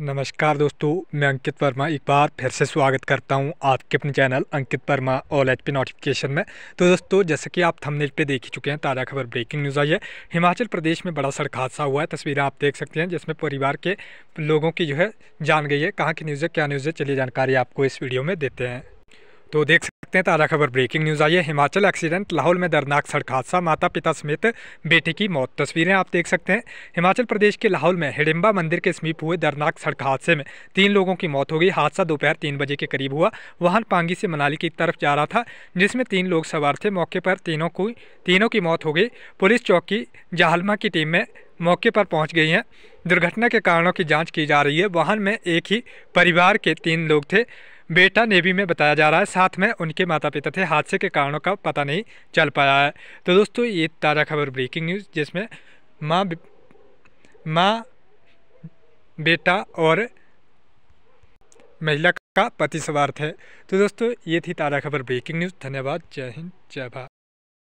नमस्कार दोस्तों मैं अंकित वर्मा एक बार फिर से स्वागत करता हूं आपके अपने channel Ankit Verma all H P notification में तो दोस्तों जैसे कि आप थंबनेल पे देख ही चुके हैं ताज़ा खबर ब्रेकिंग न्यूज़ आई है हिमाचल प्रदेश में बड़ा सड़क हादसा हुआ है तस्वीरें आप देख सकते हैं जिसमें परिवार के लोगों की जो है जान गई है कहाँ की न्यूज़ है क्या न्यूज़ है चलिए जानकारी आपको इस वीडियो में देते हैं तो देख सकते हैं ताज़ा खबर ब्रेकिंग न्यूज़ आई है हिमाचल एक्सीडेंट लाहौल में दर्दनाक सड़क हादसा माता पिता समेत बेटे की मौत तस्वीरें आप देख सकते हैं हिमाचल प्रदेश के लाहौल में हिडिम्बा मंदिर के समीप हुए दर्दनाक सड़क हादसे में तीन लोगों की मौत हो गई हादसा दोपहर तीन बजे के करीब हुआ वाहन पांगी से मनाली की तरफ जा रहा था जिसमें तीन लोग सवार थे मौके पर तीनों को तीनों की मौत हो गई पुलिस चौकी जाहलमा की टीम में मौके पर पहुंच गई हैं दुर्घटना के कारणों की जांच की जा रही है वाहन में एक ही परिवार के तीन लोग थे बेटा नेवी में बताया जा रहा है साथ में उनके माता पिता थे हादसे के कारणों का पता नहीं चल पाया है तो दोस्तों ये ताज़ा खबर ब्रेकिंग न्यूज़ जिसमें माँ माँ बेटा और महिला का पति सवार थे तो दोस्तों ये थी ताज़ा खबर ब्रेकिंग न्यूज़ धन्यवाद जय हिंद जय भारत